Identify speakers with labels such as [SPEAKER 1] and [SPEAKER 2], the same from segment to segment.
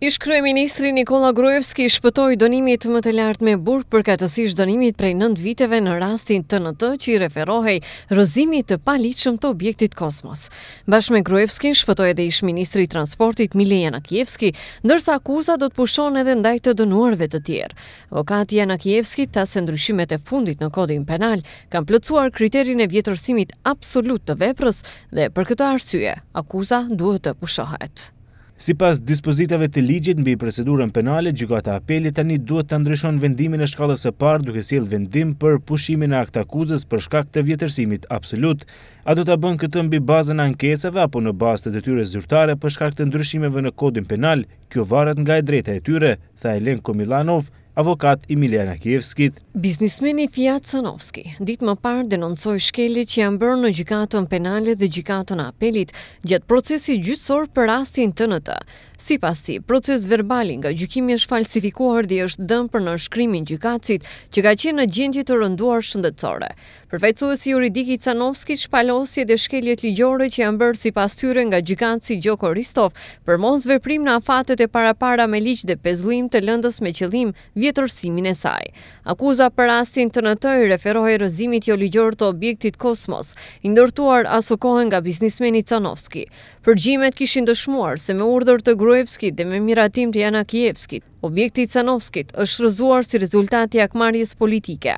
[SPEAKER 1] Ish krye ministri Nikola Grujevski shpëtoi donimit më të lartë me burg për katësish donimit prej 9 viteve në rastin TNT që i referohej rëzimit të paligjshëm të objektit Kosmos. Bashme me Grujevskin shpëtoi edhe ish ministri i transportit Milen Janakievski, ndërsa akuza do të pushon edhe ndaj të dënuarve të tjerë. Avokati Janakievski tha se ndryshimet e fundit në kodin penal kanë plotësuar kriterin e vjetërsimit absolut të veprës dhe për këtë arsye akuza duhet të pushohet.
[SPEAKER 2] Si pas dispozitave të ligjit mbi procedurën penale, gjykata apelit tani duhet të ndryshon vendimin e shkallës e parë duke si lë vendim për pushimin e akt akuzës për shkak të vjetërsimit absolut. A do të bën këtë mbi bazën ankesave apo në bazë të detyre zyrtare për shkak të ndryshimeve në kodin penal, kjo varet nga e drejta e tyre, tha Elen Komilanov, avokat i Milena Kjevskit.
[SPEAKER 1] Biznismeni Fiat Sanovski, ditë më parë denoncoj shkelit që janë bërë në gjykatën penale dhe gjykatën apelit gjatë procesi gjytsor për rastin të në të. Si pas ti, proces verbali nga gjukimi është falsifikuar dhe është dëmë për në shkrymin gjykacit që ka qenë në gjendje të rënduar shëndetësore. Përvecu e si juridiki Canovski shpalosje dhe shkeljet ligjore që janë bërë si pas tyre nga gjukaci Gjoko Ristov për mos veprim në afatet e para para me liqë dhe pezlim të lëndës me qëlim vjetërsimin e saj. Akuza për rastin të nëtoj referohi rëzimit jo ligjore të objektit kosmos, indortuar aso nga biznismeni Canovski. Përgjimet kishin dëshmuar se me urdhër të Gruevskit dhe me miratim të Jana Kievskit, objekti Canovskit, është rëzuar si rezultat i akmarjes politike.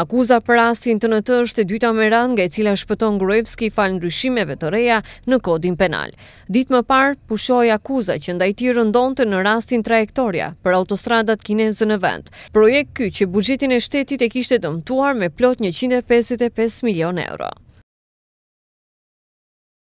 [SPEAKER 1] Akuza për rastin të në të është e dyta me rand nga e cila shpëton Gruevski fal në ryshimeve të reja në kodin penal. Ditë më parë, pushoj akuza që ndajti rëndonte në rastin trajektoria për autostradat kinezë në vend. Projekt ky që bugjetin e shtetit e kishte dëmtuar me plot 155 milion euro.